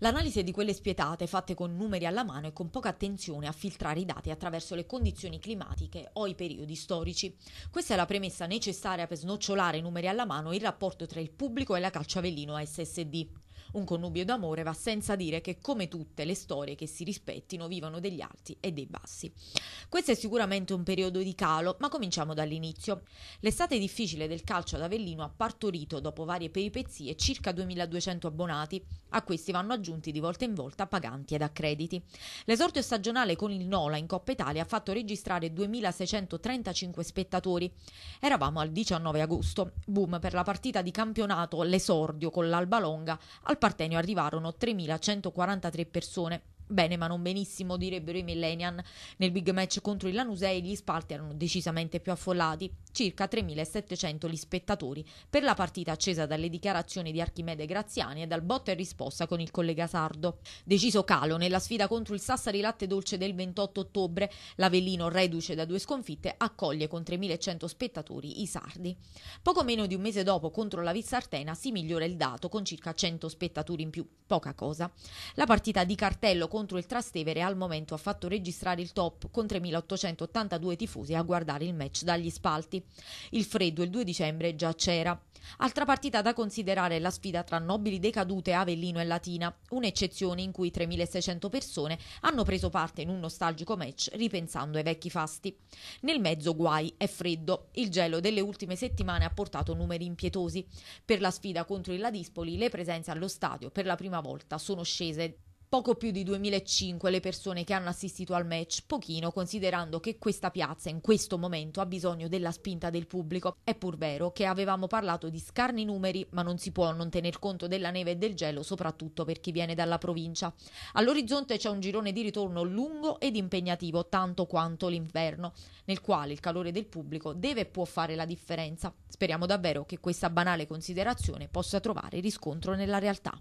L'analisi di quelle spietate, fatte con numeri alla mano e con poca attenzione a filtrare i dati attraverso le condizioni climatiche o i periodi storici. Questa è la premessa necessaria per snocciolare numeri alla mano il rapporto tra il pubblico e la Calciavellino SSD. Un connubio d'amore va senza dire che come tutte le storie che si rispettino vivono degli alti e dei bassi. Questo è sicuramente un periodo di calo, ma cominciamo dall'inizio. L'estate difficile del calcio ad Avellino ha partorito, dopo varie peripezie, circa 2200 abbonati. A questi vanno aggiunti di volta in volta paganti ed accrediti. L'esordio stagionale con il Nola in Coppa Italia ha fatto registrare 2635 spettatori. Eravamo al 19 agosto, boom per la partita di campionato, l'esordio con l'Alba Longa al Partenio arrivarono 3.143 persone bene ma non benissimo, direbbero i Millennial. Nel big match contro il Lanusei gli spalti erano decisamente più affollati, circa 3.700 gli spettatori, per la partita accesa dalle dichiarazioni di Archimede Graziani e dal botto e risposta con il collega Sardo. Deciso calo nella sfida contro il Sassari Latte Dolce del 28 ottobre, l'Avellino, reduce da due sconfitte, accoglie con 3.100 spettatori i sardi. Poco meno di un mese dopo contro la Vizzartena si migliora il dato con circa 100 spettatori in più, poca cosa. La partita di cartello contro il Trastevere al momento ha fatto registrare il top con 3.882 tifosi a guardare il match dagli spalti. Il freddo il 2 dicembre già c'era. Altra partita da considerare è la sfida tra nobili decadute Avellino e Latina, un'eccezione in cui 3.600 persone hanno preso parte in un nostalgico match ripensando ai vecchi fasti. Nel mezzo guai, è freddo, il gelo delle ultime settimane ha portato numeri impietosi. Per la sfida contro il Ladispoli le presenze allo stadio per la prima volta sono scese Poco più di 2005 le persone che hanno assistito al match, pochino considerando che questa piazza in questo momento ha bisogno della spinta del pubblico. È pur vero che avevamo parlato di scarni numeri, ma non si può non tener conto della neve e del gelo, soprattutto per chi viene dalla provincia. All'orizzonte c'è un girone di ritorno lungo ed impegnativo, tanto quanto l'inverno, nel quale il calore del pubblico deve e può fare la differenza. Speriamo davvero che questa banale considerazione possa trovare riscontro nella realtà.